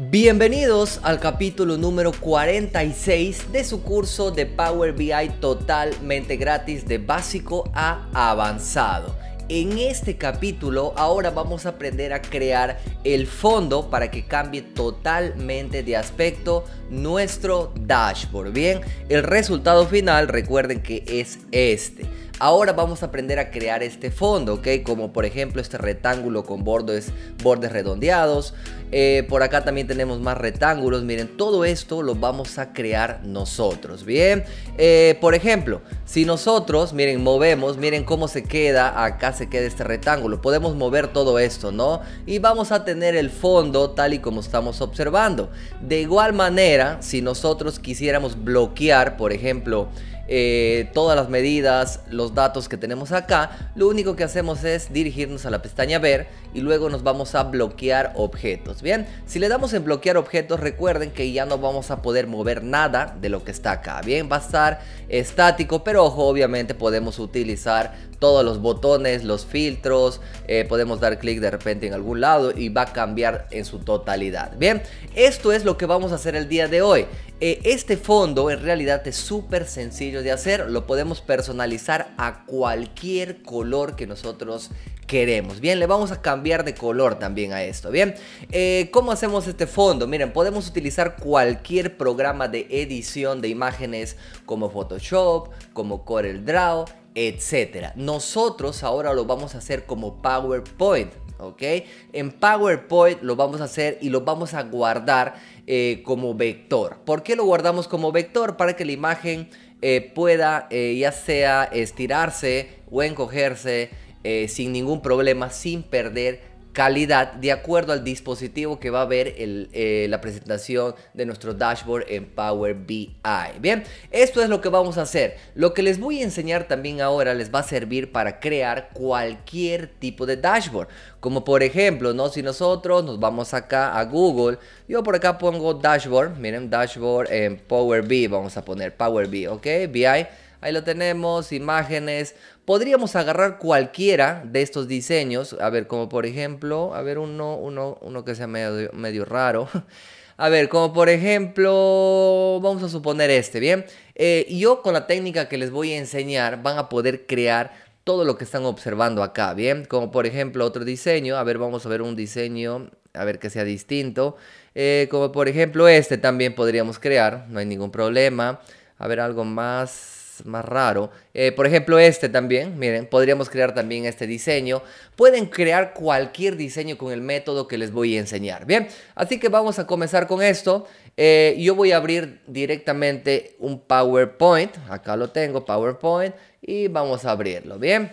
Bienvenidos al capítulo número 46 de su curso de Power BI totalmente gratis de básico a avanzado. En este capítulo ahora vamos a aprender a crear el fondo para que cambie totalmente de aspecto nuestro dashboard. Bien, el resultado final recuerden que es este. Ahora vamos a aprender a crear este fondo, ¿ok? Como por ejemplo este rectángulo con bordes, bordes redondeados. Eh, por acá también tenemos más rectángulos. Miren, todo esto lo vamos a crear nosotros, ¿bien? Eh, por ejemplo, si nosotros, miren, movemos, miren cómo se queda, acá se queda este rectángulo. Podemos mover todo esto, ¿no? Y vamos a tener el fondo tal y como estamos observando. De igual manera, si nosotros quisiéramos bloquear, por ejemplo, eh, todas las medidas, los datos que tenemos acá, lo único que hacemos es dirigirnos a la pestaña ver y luego nos vamos a bloquear objetos. Bien, si le damos en bloquear objetos, recuerden que ya no vamos a poder mover nada de lo que está acá. Bien, va a estar estático, pero ojo, obviamente podemos utilizar todos los botones, los filtros, eh, podemos dar clic de repente en algún lado y va a cambiar en su totalidad. Bien, esto es lo que vamos a hacer el día de hoy. Eh, este fondo en realidad es súper sencillo de hacer, lo podemos personalizar a cualquier color que nosotros queremos. Bien, le vamos a cambiar de color también a esto. Bien, eh, ¿cómo hacemos este fondo? Miren, podemos utilizar cualquier programa de edición de imágenes como Photoshop, como Corel Draw, etcétera Nosotros ahora lo vamos a hacer como PowerPoint. ¿ok? En PowerPoint lo vamos a hacer y lo vamos a guardar eh, como vector. ¿Por qué lo guardamos como vector? Para que la imagen eh, pueda eh, ya sea estirarse o encogerse sin ningún problema, sin perder calidad de acuerdo al dispositivo que va a ver eh, la presentación de nuestro dashboard en Power BI. Bien, esto es lo que vamos a hacer. Lo que les voy a enseñar también ahora les va a servir para crear cualquier tipo de dashboard. Como por ejemplo, ¿no? si nosotros nos vamos acá a Google, yo por acá pongo dashboard, miren, dashboard en Power BI, vamos a poner Power BI, ¿ok? BI. Ahí lo tenemos, imágenes. Podríamos agarrar cualquiera de estos diseños. A ver, como por ejemplo, a ver uno, uno, que sea medio, medio raro. A ver, como por ejemplo, vamos a suponer este, ¿bien? Eh, yo con la técnica que les voy a enseñar van a poder crear todo lo que están observando acá, ¿bien? Como por ejemplo otro diseño, a ver, vamos a ver un diseño, a ver que sea distinto. Eh, como por ejemplo este también podríamos crear, no hay ningún problema. A ver, algo más más, raro. Eh, por ejemplo, este también, miren, podríamos crear también este diseño. Pueden crear cualquier diseño con el método que les voy a enseñar, ¿bien? Así que vamos a comenzar con esto. Eh, yo voy a abrir directamente un PowerPoint. Acá lo tengo, PowerPoint. Y vamos a abrirlo, ¿bien?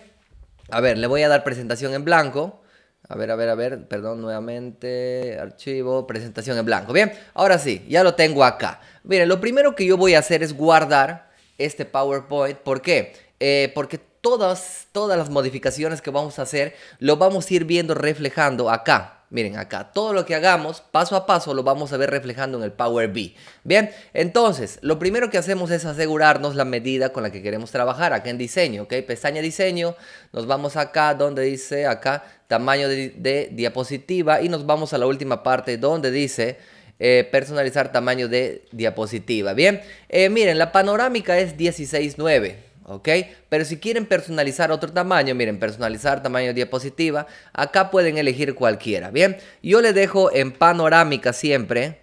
A ver, le voy a dar presentación en blanco. A ver, a ver, a ver, perdón, nuevamente, archivo, presentación en blanco. Bien, ahora sí, ya lo tengo acá. Miren, lo primero que yo voy a hacer es guardar este PowerPoint. ¿Por qué? Eh, porque todas, todas las modificaciones que vamos a hacer lo vamos a ir viendo reflejando acá. Miren acá, todo lo que hagamos paso a paso lo vamos a ver reflejando en el Power BI. Bien, entonces, lo primero que hacemos es asegurarnos la medida con la que queremos trabajar acá en diseño, ¿ok? Pestaña diseño, nos vamos acá donde dice acá tamaño de diapositiva y nos vamos a la última parte donde dice eh, personalizar tamaño de diapositiva. Bien, eh, miren, la panorámica es 16.9. ¿ok? Pero si quieren personalizar otro tamaño, miren, personalizar tamaño de diapositiva, acá pueden elegir cualquiera, ¿bien? Yo le dejo en panorámica siempre,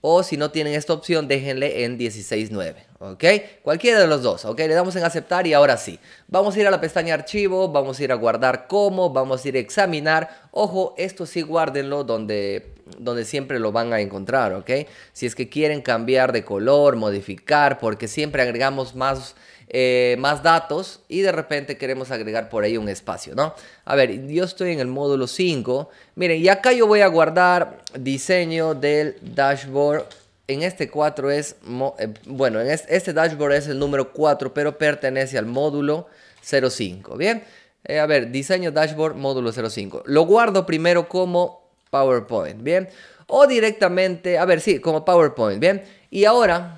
o si no tienen esta opción, déjenle en 16.9, ¿ok? Cualquiera de los dos, ¿ok? Le damos en aceptar y ahora sí. Vamos a ir a la pestaña archivo, vamos a ir a guardar como, vamos a ir a examinar. Ojo, esto sí guárdenlo donde, donde siempre lo van a encontrar, ¿ok? Si es que quieren cambiar de color, modificar, porque siempre agregamos más eh, más datos y de repente queremos agregar por ahí un espacio, ¿no? A ver, yo estoy en el módulo 5. Miren, y acá yo voy a guardar diseño del dashboard en este 4 es, eh, bueno, en este, dashboard es el número 4, pero pertenece al módulo 05, ¿bien? Eh, a ver, diseño dashboard módulo 05. Lo guardo primero como PowerPoint, ¿bien? O directamente, a ver, sí, como PowerPoint, ¿bien? Y ahora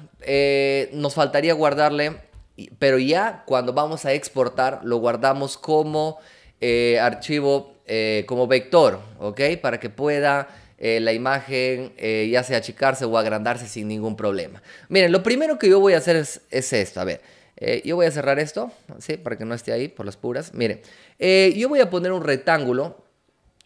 nos faltaría guardarle pero ya cuando vamos a exportar lo guardamos como eh, archivo, eh, como vector, ¿ok? Para que pueda eh, la imagen ya sea achicarse o agrandarse sin ningún problema. Miren, lo primero que yo voy a hacer es, es esto, a ver. yo voy a cerrar esto, ¿sí? Para que no esté ahí por las puras. Miren, yo voy a poner un rectángulo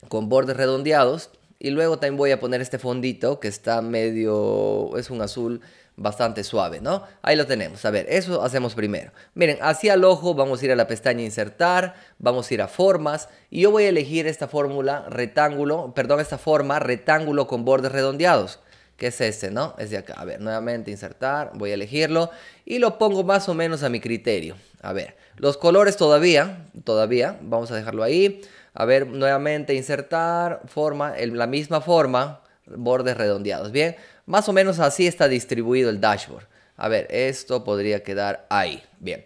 con bordes redondeados y luego también voy a poner este fondito que está medio, es un azul bastante suave, ¿no? Ahí lo tenemos. A ver, eso hacemos primero. Miren, hacia el ojo vamos a ir a la pestaña insertar, vamos a ir a formas y yo voy a elegir esta fórmula rectángulo, perdón, esta forma rectángulo con bordes redondeados, que es este, ¿no? Es de acá. A ver, nuevamente insertar, voy a elegirlo y lo pongo más o menos a mi criterio. A ver, los colores todavía, todavía, vamos a dejarlo ahí. A ver, nuevamente insertar, forma, la misma forma, bordes redondeados. Bien, más o menos así está distribuido el dashboard. A ver, esto podría quedar ahí. Bien.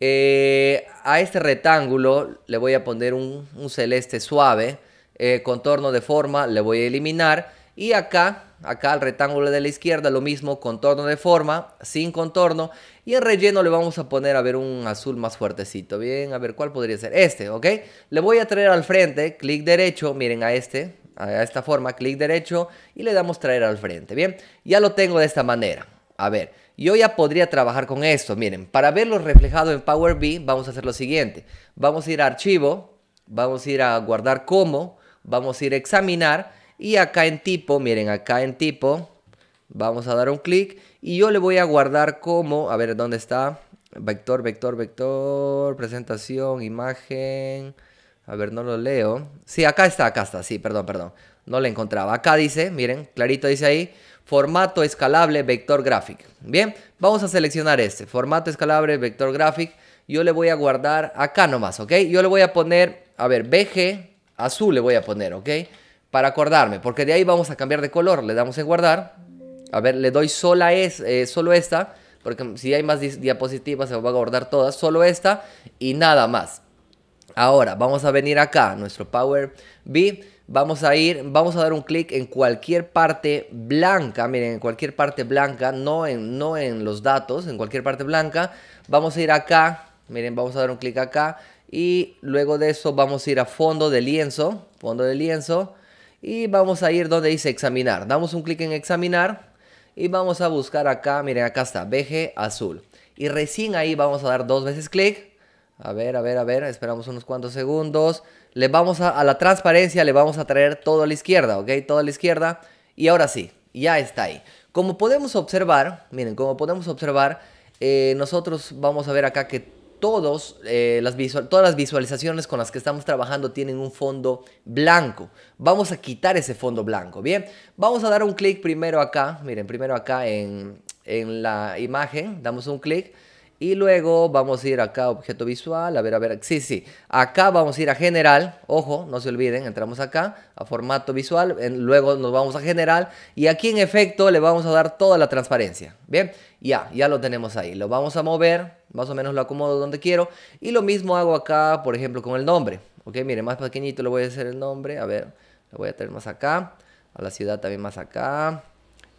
Eh, a este rectángulo le voy a poner un, celeste suave. Eh, contorno de forma le voy a eliminar. Y acá, acá al rectángulo de la izquierda, lo mismo, contorno de forma, sin contorno. Y en relleno le vamos a poner, a ver, un azul más fuertecito. Bien, a ver, ¿cuál podría ser? Este, ¿ok? Le voy a traer al frente, clic derecho, miren a este, a esta forma, clic derecho y le damos traer al frente, ¿bien? Ya lo tengo de esta manera. A ver, yo ya podría trabajar con esto, miren, para verlo reflejado en Power BI vamos a hacer lo siguiente. Vamos a ir a archivo, vamos a ir a guardar como, vamos a ir a examinar y acá en tipo, miren, acá en tipo vamos a dar un clic y yo le voy a guardar como, a ver, ¿dónde está? Vector, vector, vector, presentación, imagen, a ver, no lo leo. Sí, acá está, acá está. Sí, perdón, perdón. No lo encontraba. Acá dice, miren, clarito dice ahí, formato escalable vector graphic. Bien, vamos a seleccionar este. Formato escalable vector graphic. Yo le voy a guardar acá nomás, ¿ok? Yo le voy a poner, a ver, BG azul le voy a poner, ¿ok? Para acordarme, porque de ahí vamos a cambiar de color. Le damos en guardar. A ver, le doy sola es, eh, solo esta, porque si hay más diapositivas se va a guardar todas. Solo esta y nada más. Ahora vamos a venir acá, nuestro Power BI. Vamos a ir, vamos a dar un clic en cualquier parte blanca, miren, en cualquier parte blanca, no en, no en los datos, en cualquier parte blanca. Vamos a ir acá, miren, vamos a dar un clic acá y luego de eso vamos a ir a fondo de lienzo, fondo de lienzo y vamos a ir donde dice examinar. Damos un clic en examinar y vamos a buscar acá, miren, acá está, BG azul. Y recién ahí vamos a dar dos veces clic a ver, a ver, a ver, esperamos unos cuantos segundos. Le vamos a, la transparencia, le vamos a traer todo a la izquierda, ¿ok? Todo a la izquierda. Y ahora sí, ya está ahí. Como podemos observar, miren, como podemos observar, eh, nosotros vamos a ver acá que todos, eh, las todas las visualizaciones con las que estamos trabajando tienen un fondo blanco. Vamos a quitar ese fondo blanco, ¿bien? Vamos a dar un clic primero acá, miren, primero acá en, en la imagen, damos un clic. Y luego vamos a ir acá a objeto visual, a ver, a ver, sí, sí. Acá vamos a ir a general, ojo, no se olviden, entramos acá a formato visual, luego nos vamos a general y aquí en efecto le vamos a dar toda la transparencia. Bien, ya, ya lo tenemos ahí. Lo vamos a mover, más o menos lo acomodo donde quiero y lo mismo hago acá, por ejemplo, con el nombre. Ok, mire, más pequeñito le voy a hacer el nombre, a ver, lo voy a tener más acá, a la ciudad también más acá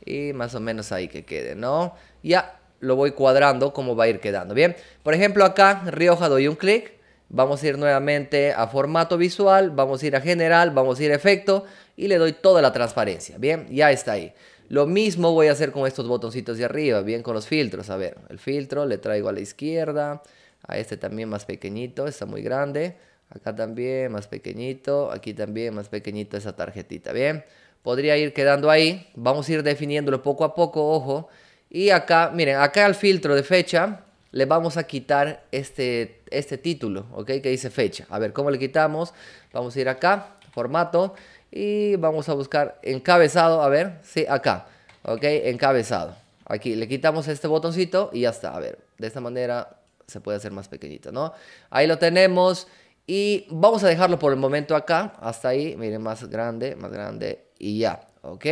y más o menos ahí que quede, ¿no? Ya, lo voy cuadrando como va a ir quedando. Bien, por ejemplo acá, Rioja, doy un clic. Vamos a ir nuevamente a formato visual, vamos a ir a general, vamos a ir a efecto y le doy toda la transparencia. Bien, ya está ahí. Lo mismo voy a hacer con estos botoncitos de arriba, bien con los filtros. A ver, el filtro le traigo a la izquierda, a este también más pequeñito, está muy grande. Acá también más pequeñito, aquí también más pequeñito esa tarjetita, bien. Podría ir quedando ahí, vamos a ir definiéndolo poco a poco, ojo. Y acá, miren, acá al filtro de fecha le vamos a quitar este, este título, ¿ok? Que dice fecha. A ver, ¿cómo le quitamos? Vamos a ir acá, formato, y vamos a buscar encabezado, a ver, sí, acá, ¿ok? Encabezado. Aquí le quitamos este botoncito y ya está. A ver, de esta manera se puede hacer más pequeñito, ¿no? Ahí lo tenemos y vamos a dejarlo por el momento acá, hasta ahí, miren, más grande, más grande y ya, ¿ok?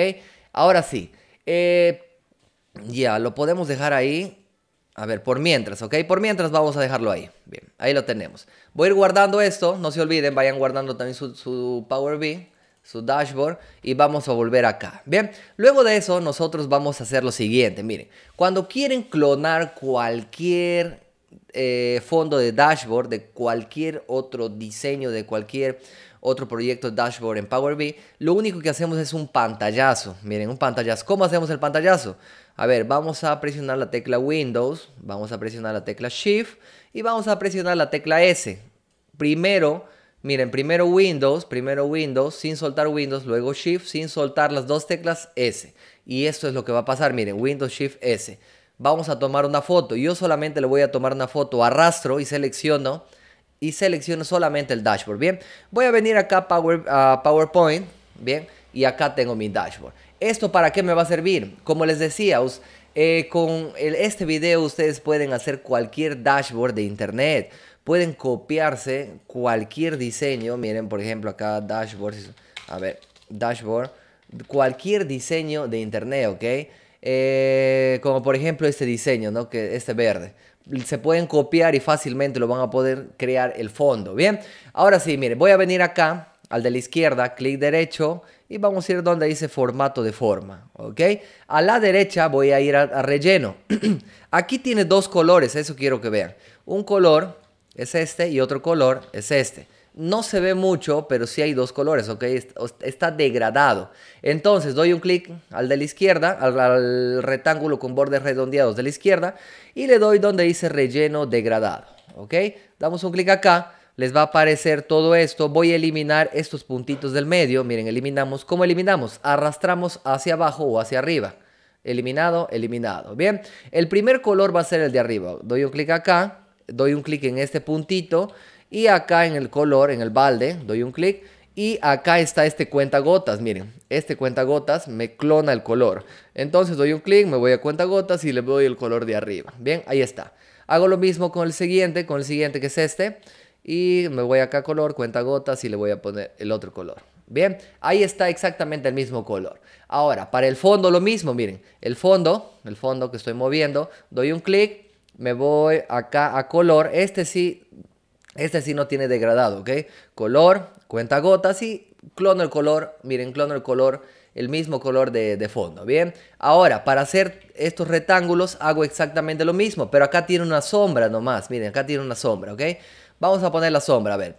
Ahora sí, eh, ya, lo podemos dejar ahí. A ver, por mientras, ¿ok? Por mientras vamos a dejarlo ahí. Bien, ahí lo tenemos. Voy a ir guardando esto, no se olviden, vayan guardando también su, Power BI su dashboard y vamos a volver acá. Bien, luego de eso nosotros vamos a hacer lo siguiente. Miren, cuando quieren clonar cualquier eh, fondo de dashboard, de cualquier otro diseño, de cualquier otro proyecto dashboard en Power BI, lo único que hacemos es un pantallazo. Miren, un pantallazo. ¿Cómo hacemos el pantallazo? A ver, vamos a presionar la tecla Windows, vamos a presionar la tecla Shift y vamos a presionar la tecla S. Primero, miren, primero Windows, primero Windows, sin soltar Windows, luego Shift, sin soltar las dos teclas S. Y esto es lo que va a pasar, miren, Windows Shift S. Vamos a tomar una foto. Yo solamente le voy a tomar una foto, arrastro y selecciono y selecciono solamente el dashboard. Bien, voy a venir acá a PowerPoint, bien, y acá tengo mi dashboard. ¿Esto para qué me va a servir? Como les decía, eh, con este video ustedes pueden hacer cualquier dashboard de internet. Pueden copiarse cualquier diseño. Miren, por ejemplo, acá dashboard. A ver, dashboard. Cualquier diseño de internet, ¿ok? Eh, como por ejemplo este diseño, ¿no? Que este verde se pueden copiar y fácilmente lo van a poder crear el fondo. Bien, ahora sí, mire voy a venir acá al de la izquierda, clic derecho y vamos a ir donde dice formato de forma, ¿ok? A la derecha voy a ir al a relleno. Aquí tiene dos colores, eso quiero que vean. Un color es este y otro color es este. No se ve mucho, pero sí hay dos colores, ¿ok? Está degradado. Entonces doy un clic al de la izquierda, al, rectángulo con bordes redondeados de la izquierda, y le doy donde dice relleno degradado, ¿ok? Damos un clic acá, les va a aparecer todo esto. Voy a eliminar estos puntitos del medio. Miren, eliminamos. ¿Cómo eliminamos? Arrastramos hacia abajo o hacia arriba. Eliminado, eliminado. Bien, el primer color va a ser el de arriba. Doy un clic acá, doy un clic en este puntito y acá en el color, en el balde, doy un clic. Y acá está este cuenta gotas, miren, este cuenta gotas me clona el color. Entonces doy un clic, me voy a cuenta gotas y le doy el color de arriba. Bien, ahí está. Hago lo mismo con el siguiente, con el siguiente que es este. Y me voy acá a color, cuenta gotas y le voy a poner el otro color. Bien, ahí está exactamente el mismo color. Ahora, para el fondo lo mismo, miren, el fondo, el fondo que estoy moviendo, doy un clic, me voy acá a color. Este sí este sí no tiene degradado, ¿ok? Color, cuenta gotas y clono el color. Miren, clono el color, el mismo color de, fondo, ¿bien? Ahora, para hacer estos rectángulos hago exactamente lo mismo, pero acá tiene una sombra nomás. Miren, acá tiene una sombra, ¿ok? Vamos a poner la sombra, a ver.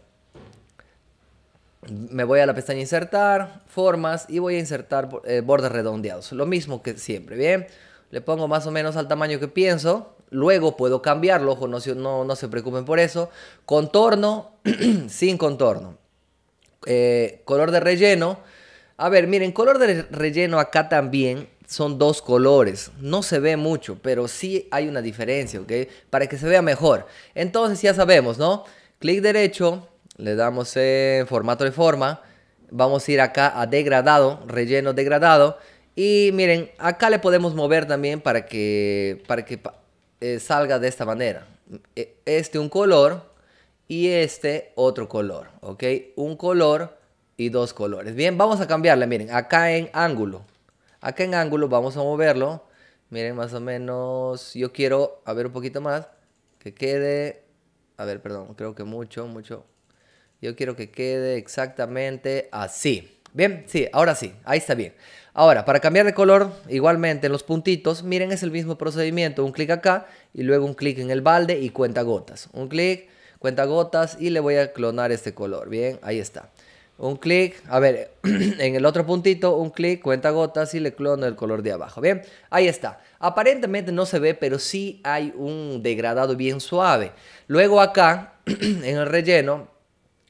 Me voy a la pestaña insertar, formas y voy a insertar eh, bordes redondeados. Lo mismo que siempre, ¿bien? Le pongo más o menos al tamaño que pienso. Luego puedo cambiarlo, ojo, no, no, se preocupen por eso. Contorno, sin contorno. Eh, color de relleno. A ver, miren, color de relleno acá también son dos colores. No se ve mucho, pero sí hay una diferencia, ¿ok? Para que se vea mejor. Entonces ya sabemos, ¿no? Clic derecho, le damos en formato de forma. Vamos a ir acá a degradado, relleno degradado. Y miren, acá le podemos mover también para que, para que eh, salga de esta manera. E, este un color y este otro color, ¿ok? Un color y dos colores. Bien, vamos a cambiarle, miren, acá en ángulo. Acá en ángulo vamos a moverlo. Miren, más o menos, yo quiero, a ver un poquito más, que quede, a ver, perdón, creo que mucho, mucho. Yo quiero que quede exactamente así. Bien, sí, ahora sí, ahí está bien. Ahora, para cambiar de color, igualmente en los puntitos, miren, es el mismo procedimiento. Un clic acá y luego un clic en el balde y cuenta gotas. Un clic, cuenta gotas y le voy a clonar este color. Bien, ahí está. Un clic, a ver, en el otro puntito, un clic, cuenta gotas y le clono el color de abajo. Bien, ahí está. Aparentemente no se ve, pero sí hay un degradado bien suave. Luego acá, en el relleno,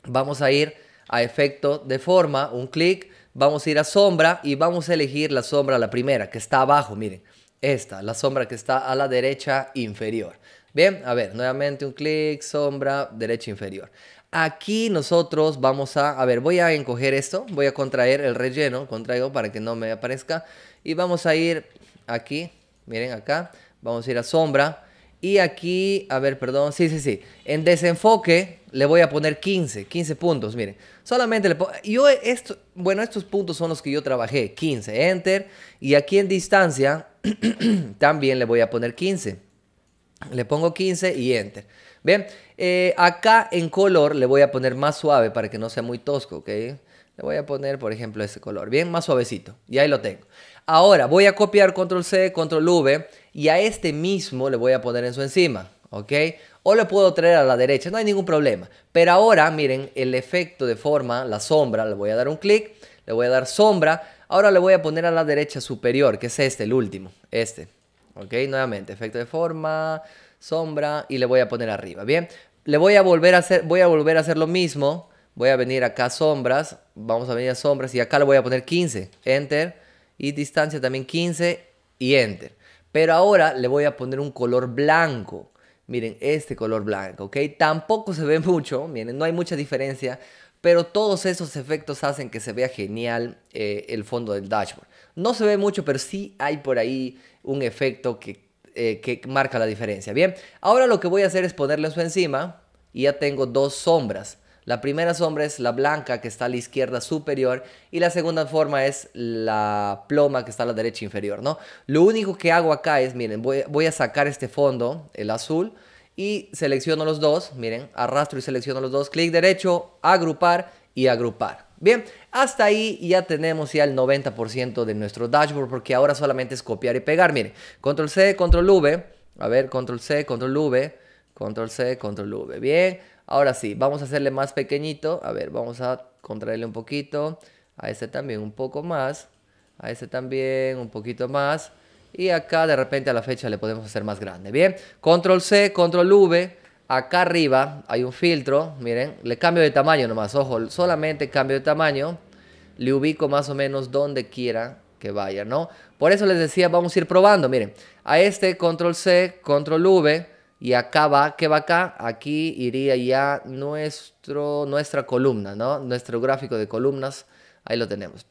vamos a ir a efecto de forma, un clic vamos a ir a sombra y vamos a elegir la sombra, la primera, que está abajo, miren, esta, la sombra que está a la derecha inferior. Bien, a ver, nuevamente un clic, sombra, derecha inferior. Aquí nosotros vamos a, a ver, voy a encoger esto, voy a contraer el relleno, contraigo para que no me aparezca. Y vamos a ir aquí, miren acá, vamos a ir a sombra. Y aquí, a ver, perdón, sí, sí, sí, en desenfoque le voy a poner 15, 15 puntos, miren. Solamente le pongo, yo esto, bueno, estos puntos son los que yo trabajé, 15, enter, y aquí en distancia también le voy a poner 15. Le pongo 15 y enter. Bien, eh, acá en color le voy a poner más suave para que no sea muy tosco, ¿ok? Le voy a poner, por ejemplo, este color, bien, más suavecito, y ahí lo tengo. Ahora voy a copiar control C, control V, y a este mismo le voy a poner en su encima, ¿ok? o le puedo traer a la derecha, no hay ningún problema. Pero ahora, miren, el efecto de forma, la sombra, le voy a dar un clic, le voy a dar sombra, ahora le voy a poner a la derecha superior, que es este, el último, este. Ok, nuevamente, efecto de forma, sombra y le voy a poner arriba, ¿bien? Le voy a volver a hacer, voy a volver a hacer lo mismo, voy a venir acá a sombras, vamos a venir a sombras y acá le voy a poner 15, enter, y distancia también 15 y enter. Pero ahora le voy a poner un color blanco. Miren, este color blanco, ¿ok? Tampoco se ve mucho, miren, no hay mucha diferencia, pero todos esos efectos hacen que se vea genial eh, el fondo del dashboard. No se ve mucho, pero sí hay por ahí un efecto que, eh, que marca la diferencia. Bien, ahora lo que voy a hacer es ponerle eso encima y ya tengo dos sombras. La primera sombra es la blanca que está a la izquierda superior y la segunda forma es la ploma que está a la derecha inferior, ¿no? Lo único que hago acá es, miren, voy, a sacar este fondo, el azul, y selecciono los dos, miren, arrastro y selecciono los dos, clic derecho, agrupar y agrupar. Bien, hasta ahí ya tenemos ya el 90% de nuestro dashboard porque ahora solamente es copiar y pegar. Miren, control C, control V, a ver, control C, control V, control C, control V. Bien, Ahora sí, vamos a hacerle más pequeñito. A ver, vamos a contraerle un poquito. A este también un poco más. A este también un poquito más. Y acá de repente a la fecha le podemos hacer más grande. Bien, control C, control V. Acá arriba hay un filtro. Miren, le cambio de tamaño nomás. Ojo, solamente cambio de tamaño. Le ubico más o menos donde quiera que vaya, ¿no? Por eso les decía, vamos a ir probando. Miren, a este control C, control V y acá va, ¿qué va acá? Aquí iría ya nuestro, nuestra columna, ¿no? Nuestro gráfico de columnas. Ahí lo tenemos.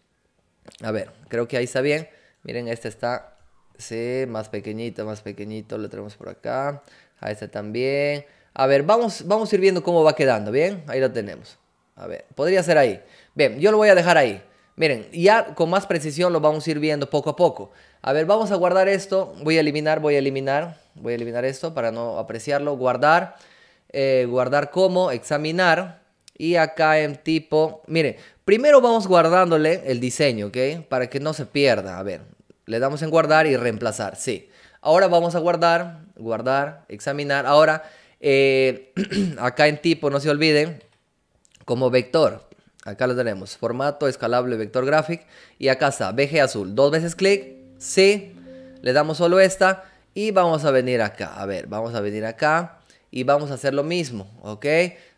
A ver, creo que ahí está bien. Miren, este está, sí, más pequeñito, más pequeñito. Lo tenemos por acá. A este también. A ver, vamos, vamos a ir viendo cómo va quedando, ¿bien? Ahí lo tenemos. A ver, podría ser ahí. Bien, yo lo voy a dejar ahí. Miren, ya con más precisión lo vamos a ir viendo poco a poco. A ver, vamos a guardar esto. Voy a eliminar, voy a eliminar. Voy a eliminar esto para no apreciarlo. Guardar, eh, guardar como, examinar. Y acá en tipo, mire, primero vamos guardándole el diseño, ¿ok? Para que no se pierda. A ver, le damos en guardar y reemplazar, sí. Ahora vamos a guardar, guardar, examinar. Ahora, eh, acá en tipo, no se olviden, como vector. Acá lo tenemos, formato escalable vector graphic. Y acá está, BG azul. Dos veces clic, sí. Le damos solo esta. Y vamos a venir acá, a ver, vamos a venir acá y vamos a hacer lo mismo, ¿ok?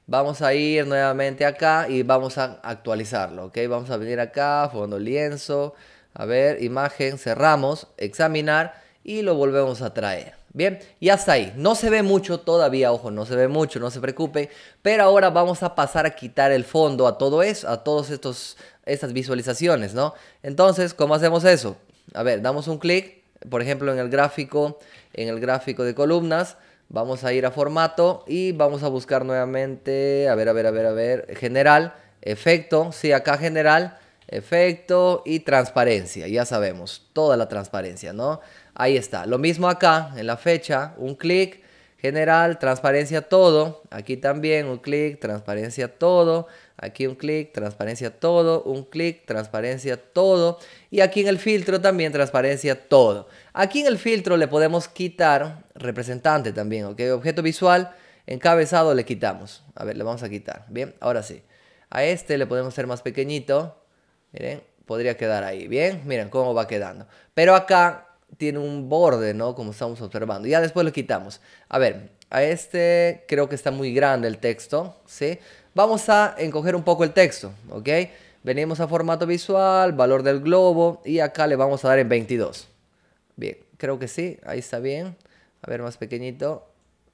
Vamos a ir nuevamente acá y vamos a actualizarlo, ¿ok? Vamos a venir acá, fondo lienzo, a ver, imagen, cerramos, examinar y lo volvemos a traer. Bien, y hasta ahí. No se ve mucho todavía, ojo, no se ve mucho, no se preocupe. Pero ahora vamos a pasar a quitar el fondo a todo eso, a todas estas visualizaciones, ¿no? Entonces, ¿cómo hacemos eso? A ver, damos un clic por ejemplo, en el gráfico, en el gráfico de columnas, vamos a ir a formato y vamos a buscar nuevamente, a ver, a ver, a ver, a ver, general, efecto, sí, acá general, efecto y transparencia, ya sabemos, toda la transparencia, ¿no? Ahí está, lo mismo acá, en la fecha, un clic, general, transparencia todo, aquí también un clic, transparencia todo, Aquí un clic, transparencia todo, un clic, transparencia todo. Y aquí en el filtro también transparencia todo. Aquí en el filtro le podemos quitar representante también, ¿ok? Objeto visual, encabezado le quitamos. A ver, le vamos a quitar. Bien, ahora sí. A este le podemos hacer más pequeñito. Miren, podría quedar ahí. Bien, miren cómo va quedando. Pero acá tiene un borde, ¿no? Como estamos observando. Ya después lo quitamos. A ver, a este creo que está muy grande el texto, ¿sí? Vamos a encoger un poco el texto, ¿ok? Venimos a formato visual, valor del globo y acá le vamos a dar en 22. Bien, creo que sí, ahí está bien. A ver, más pequeñito,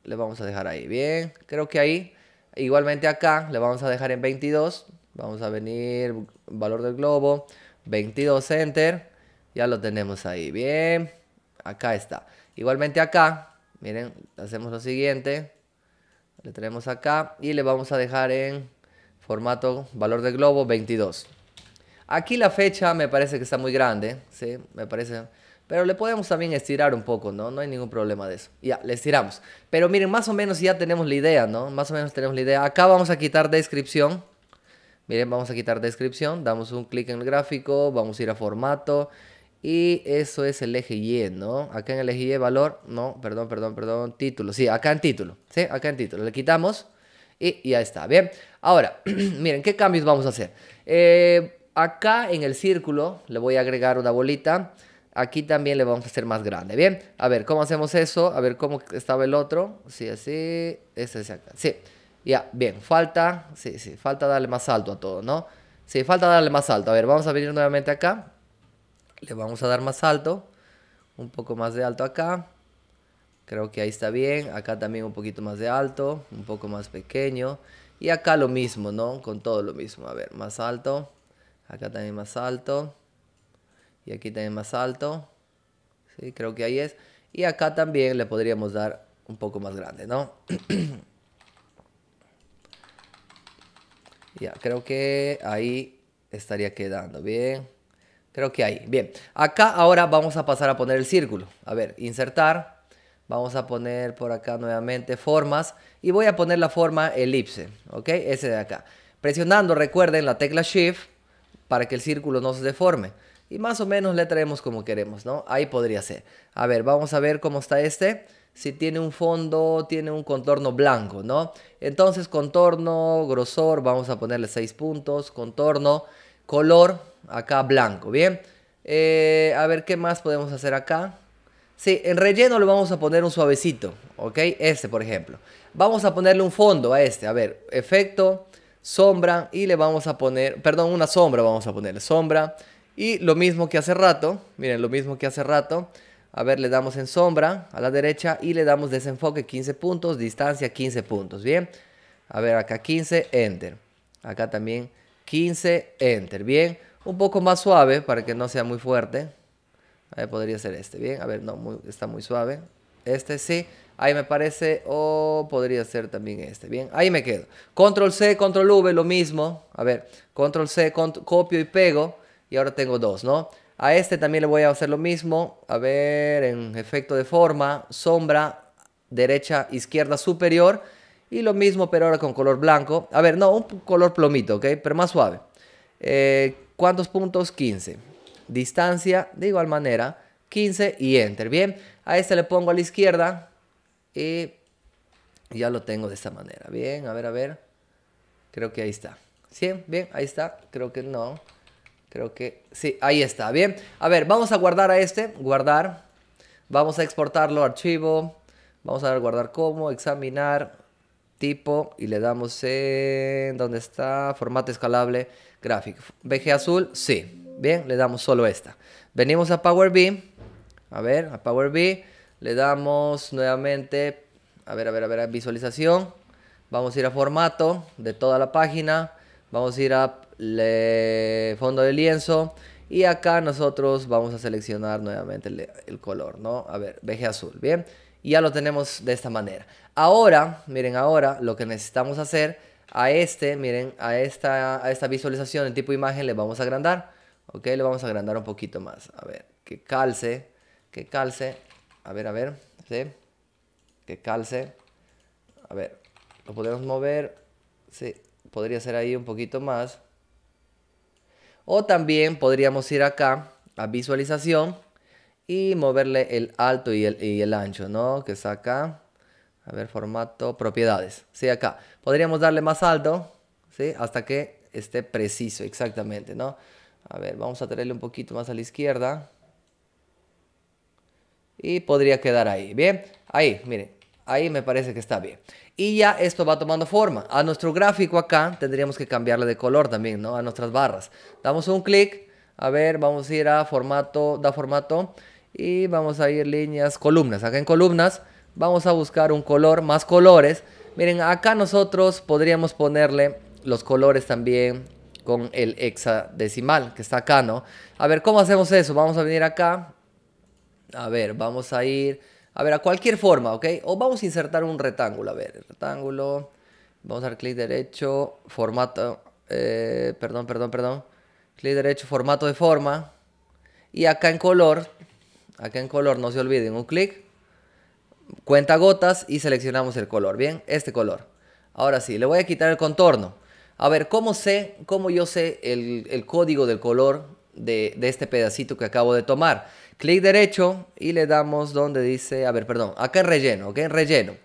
le vamos a dejar ahí. Bien, creo que ahí, igualmente acá, le vamos a dejar en 22. Vamos a venir, valor del globo, 22, enter. Ya lo tenemos ahí, bien. Acá está. Igualmente acá, Miren, hacemos lo siguiente. Le tenemos acá y le vamos a dejar en formato valor de globo 22. Aquí la fecha me parece que está muy grande, ¿sí? Me parece... Pero le podemos también estirar un poco, ¿no? No hay ningún problema de eso. Ya, le estiramos. Pero miren, más o menos ya tenemos la idea, ¿no? Más o menos tenemos la idea. Acá vamos a quitar descripción. Miren, vamos a quitar descripción. Damos un clic en el gráfico. Vamos a ir a formato. Y eso es el eje Y, ¿no? Acá en el eje Y, valor, no, perdón, perdón, perdón, título. Sí, acá en título, ¿sí? Acá en título. Le quitamos y ya está, ¿bien? Ahora, miren, ¿qué cambios vamos a hacer? Eh, acá en el círculo le voy a agregar una bolita. Aquí también le vamos a hacer más grande, ¿bien? A ver, ¿cómo hacemos eso? A ver, ¿cómo estaba el otro? Sí, así, este es acá, sí. Ya, bien, falta, sí, sí, falta darle más alto a todo, ¿no? Sí, falta darle más alto. A ver, vamos a venir nuevamente acá. Le vamos a dar más alto. Un poco más de alto acá. Creo que ahí está bien. Acá también un poquito más de alto. Un poco más pequeño. Y acá lo mismo, ¿no? Con todo lo mismo. A ver, más alto. Acá también más alto. Y aquí también más alto. Sí, creo que ahí es. Y acá también le podríamos dar un poco más grande, ¿no? ya, creo que ahí estaría quedando bien. Creo que ahí. Bien, acá ahora vamos a pasar a poner el círculo. A ver, insertar. Vamos a poner por acá nuevamente formas. Y voy a poner la forma elipse, ¿ok? Ese de acá. Presionando, recuerden, la tecla Shift para que el círculo no se deforme. Y más o menos le traemos como queremos, ¿no? Ahí podría ser. A ver, vamos a ver cómo está este. Si tiene un fondo, tiene un contorno blanco, ¿no? Entonces, contorno, grosor, vamos a ponerle 6 puntos. Contorno, color, Acá blanco, ¿bien? Eh, a ver, ¿qué más podemos hacer acá? Sí, en relleno le vamos a poner un suavecito, ¿ok? Este, por ejemplo. Vamos a ponerle un fondo a este. A ver, efecto, sombra y le vamos a poner, perdón, una sombra vamos a ponerle, sombra. Y lo mismo que hace rato, miren, lo mismo que hace rato. A ver, le damos en sombra a la derecha y le damos desenfoque 15 puntos, distancia 15 puntos, ¿bien? A ver, acá 15, enter. Acá también 15, enter, ¿bien? un poco más suave para que no sea muy fuerte. A podría ser este, bien. A ver, no, está muy suave. Este sí, ahí me parece. O podría ser también este, bien. Ahí me quedo. Control C, Control V, lo mismo. A ver, Control C, copio y pego. Y ahora tengo dos, ¿no? A este también le voy a hacer lo mismo. A ver, en efecto de forma, sombra, derecha, izquierda, superior. Y lo mismo, pero ahora con color blanco. A ver, no, un color plomito, ¿ok? Pero más suave. Eh, ¿Cuántos puntos? 15. Distancia, de igual manera, 15 y Enter. Bien, a este le pongo a la izquierda y ya lo tengo de esta manera. Bien, a ver, a ver. Creo que ahí está. ¿Sí? Bien, ahí está. Creo que no. Creo que sí, ahí está. Bien, a ver, vamos a guardar a este. Guardar. Vamos a exportarlo, archivo. Vamos a ver, guardar como, examinar, tipo. Y le damos en... ¿Dónde está? Formato escalable gráfico BG azul, sí. Bien, le damos solo esta. Venimos a Power BI. A ver, a Power B, Le damos nuevamente, a ver, a ver, a ver, visualización. Vamos a ir a formato de toda la página. Vamos a ir a fondo de lienzo. Y acá nosotros vamos a seleccionar nuevamente el, color, ¿no? A ver, BG azul, ¿bien? Y ya lo tenemos de esta manera. Ahora, miren, ahora lo que necesitamos hacer a este, miren, a esta, a esta visualización, el tipo imagen, le vamos a agrandar. Ok, le vamos a agrandar un poquito más. A ver, que calce, que calce. A ver, a ver, ¿sí? Que calce. A ver, lo podemos mover. Sí, podría ser ahí un poquito más. O también podríamos ir acá a visualización y moverle el alto y el, y el ancho, ¿no? Que está acá. A ver, formato, propiedades. Sí, acá. Podríamos darle más alto, ¿sí? Hasta que esté preciso, exactamente, ¿no? A ver, vamos a traerle un poquito más a la izquierda. Y podría quedar ahí, ¿bien? Ahí, miren. Ahí me parece que está bien. Y ya esto va tomando forma. A nuestro gráfico acá tendríamos que cambiarle de color también, ¿no? A nuestras barras. Damos un clic. A ver, vamos a ir a formato, da formato. Y vamos a ir líneas, columnas. Acá en columnas vamos a buscar un color, más colores. Miren, acá nosotros podríamos ponerle los colores también con el hexadecimal que está acá, ¿no? A ver, ¿cómo hacemos eso? Vamos a venir acá. A ver, vamos a ir, a ver, a cualquier forma, ¿ok? O vamos a insertar un rectángulo, a ver, rectángulo. Vamos a dar clic derecho, formato, eh, perdón, perdón, perdón. Clic derecho, formato de forma. Y acá en color, acá en color, no se olviden, un clic cuenta gotas y seleccionamos el color. Bien, este color. Ahora sí, le voy a quitar el contorno. A ver, ¿cómo sé, cómo yo sé el, código del color de, de, este pedacito que acabo de tomar? Clic derecho y le damos donde dice, a ver, perdón, acá en relleno, ¿ok? En relleno.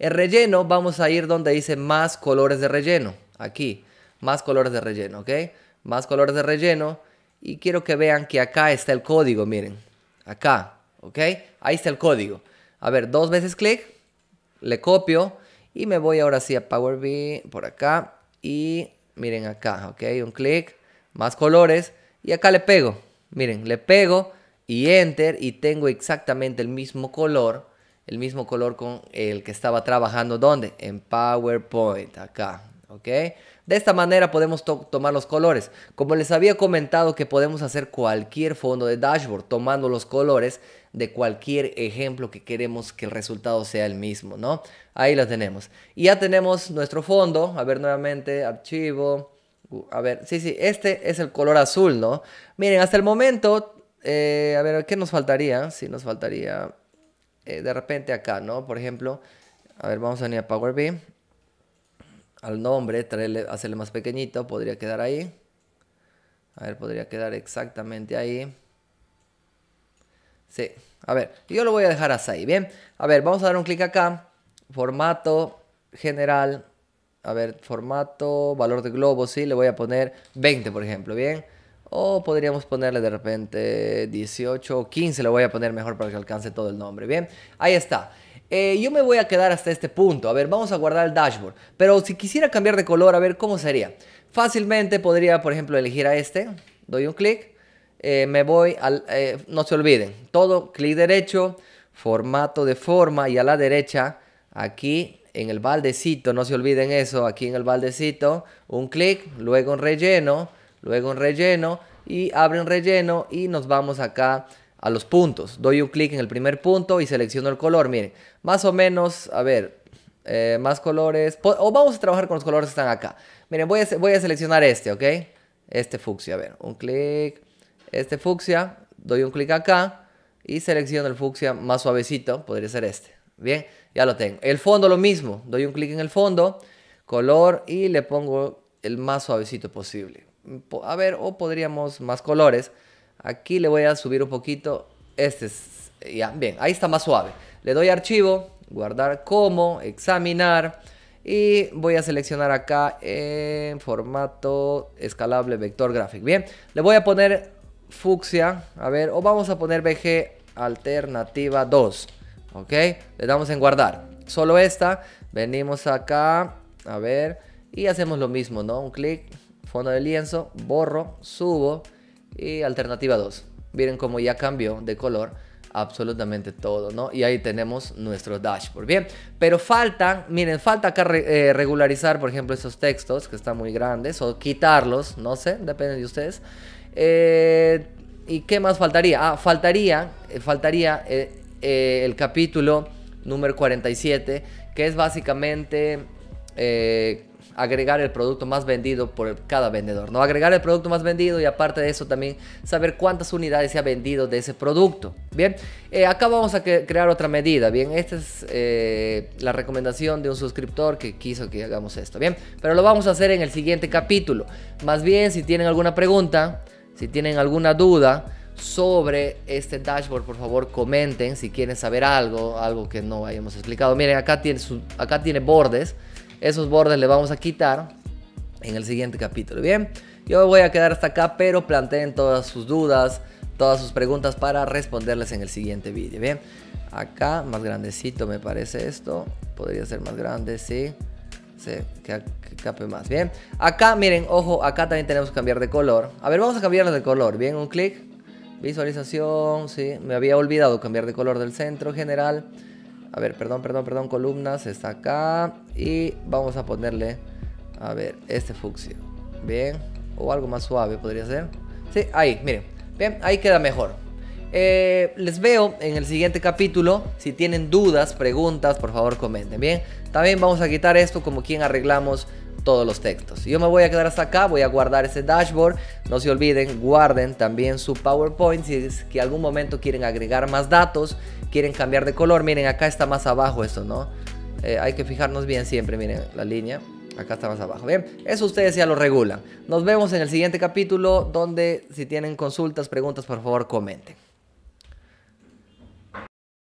En relleno vamos a ir donde dice más colores de relleno. Aquí, más colores de relleno, ¿ok? Más colores de relleno. Y quiero que vean que acá está el código, miren. Acá, ¿ok? Ahí está el código. A ver, dos veces clic, le copio y me voy ahora sí a Power BI por acá y miren acá, ok, un clic, más colores y acá le pego. Miren, le pego y enter y tengo exactamente el mismo color, el mismo color con el que estaba trabajando, donde, En PowerPoint, acá, ¿ok? De esta manera podemos tomar los colores. Como les había comentado que podemos hacer cualquier fondo de dashboard tomando los colores de cualquier ejemplo que queremos que el resultado sea el mismo, ¿no? Ahí lo tenemos. Y ya tenemos nuestro fondo, a ver nuevamente, archivo, a ver, sí, sí, este es el color azul, ¿no? Miren, hasta el momento, eh, a ver, ¿qué nos faltaría? Si nos faltaría eh, de repente acá, ¿no? Por ejemplo, a ver, vamos a venir a Power BI. Al nombre, hacerle más pequeñito, podría quedar ahí. A ver, podría quedar exactamente ahí. Sí, a ver, yo lo voy a dejar hasta ahí, ¿bien? A ver, vamos a dar un clic acá, formato general, a ver, formato, valor de globo, sí, le voy a poner 20, por ejemplo, ¿bien? O podríamos ponerle de repente 18 o 15, le voy a poner mejor para que alcance todo el nombre, ¿bien? Ahí está. Eh, yo me voy a quedar hasta este punto. A ver, vamos a guardar el dashboard. Pero si quisiera cambiar de color, a ver, ¿cómo sería? Fácilmente podría, por ejemplo, elegir a este. Doy un clic. Eh, me voy al, eh, no se olviden, todo clic derecho, formato de forma y a la derecha, aquí en el baldecito, no se olviden eso, aquí en el baldecito, un clic, luego un relleno, luego un relleno y abren relleno y nos vamos acá a los puntos. Doy un clic en el primer punto y selecciono el color, miren, más o menos, a ver, eh, más colores, o vamos a trabajar con los colores que están acá. Miren, voy a, voy a seleccionar este, ¿ok? Este fucsia, a ver, un clic, este fucsia, doy un clic acá y selecciono el fucsia más suavecito, podría ser este. Bien, ya lo tengo. El fondo lo mismo, doy un clic en el fondo, color y le pongo el más suavecito posible. A ver, o podríamos más colores. Aquí le voy a subir un poquito. Este es, ya, bien, ahí está más suave. Le doy archivo, guardar como, examinar. Y voy a seleccionar acá en formato escalable vector graphic. Bien, le voy a poner fucsia. A ver, o vamos a poner BG alternativa 2. Ok, le damos en guardar. Solo esta. Venimos acá. A ver. Y hacemos lo mismo, ¿no? Un clic, fondo de lienzo, borro, subo y alternativa 2. Miren cómo ya cambió de color absolutamente todo, ¿no? Y ahí tenemos nuestro dashboard, ¿bien? Pero falta, miren, falta acá eh, regularizar, por ejemplo, esos textos que están muy grandes o quitarlos, no sé, depende de ustedes. Eh, ¿Y qué más faltaría? Ah, faltaría, eh, faltaría eh, el capítulo número 47, que es básicamente agregar el producto más vendido por cada vendedor, ¿no? Agregar el producto más vendido y aparte de eso también saber cuántas unidades se ha vendido de ese producto, ¿bien? acá vamos a crear otra medida, ¿bien? Esta es la recomendación de un suscriptor que quiso que hagamos esto, ¿bien? Pero lo vamos a hacer en el siguiente capítulo. Más bien, si tienen alguna pregunta, si tienen alguna duda sobre este dashboard, por favor comenten si quieren saber algo, algo que no hayamos explicado. Miren, acá tiene, su, acá tiene bordes. Esos bordes le vamos a quitar en el siguiente capítulo. Bien, yo voy a quedar hasta acá, pero planteen todas sus dudas, todas sus preguntas para responderles en el siguiente vídeo. Bien, acá más grandecito me parece esto. Podría ser más grande, sí se que, cape más. Bien, acá miren, ojo, acá también tenemos que cambiar de color. A ver, vamos a cambiarlo de color. Bien, un clic, visualización, sí, me había olvidado cambiar de color del centro general. A ver, perdón, perdón, perdón, columnas, está acá. Y vamos a ponerle, a ver, este fucsia. Bien, o algo más suave podría ser. Sí, ahí, miren. Bien, ahí queda mejor. Eh, les veo en el siguiente capítulo. Si tienen dudas, preguntas, por favor comenten. Bien, también vamos a quitar esto como quien arreglamos todos los textos. Yo me voy a quedar hasta acá, voy a guardar ese dashboard. No se olviden, guarden también su PowerPoint si es que algún momento quieren agregar más datos, quieren cambiar de color. Miren, acá está más abajo esto, ¿no? Eh, hay que fijarnos bien siempre, miren la línea. Acá está más abajo. Bien, eso ustedes ya lo regulan. Nos vemos en el siguiente capítulo donde si tienen consultas, preguntas, por favor comenten.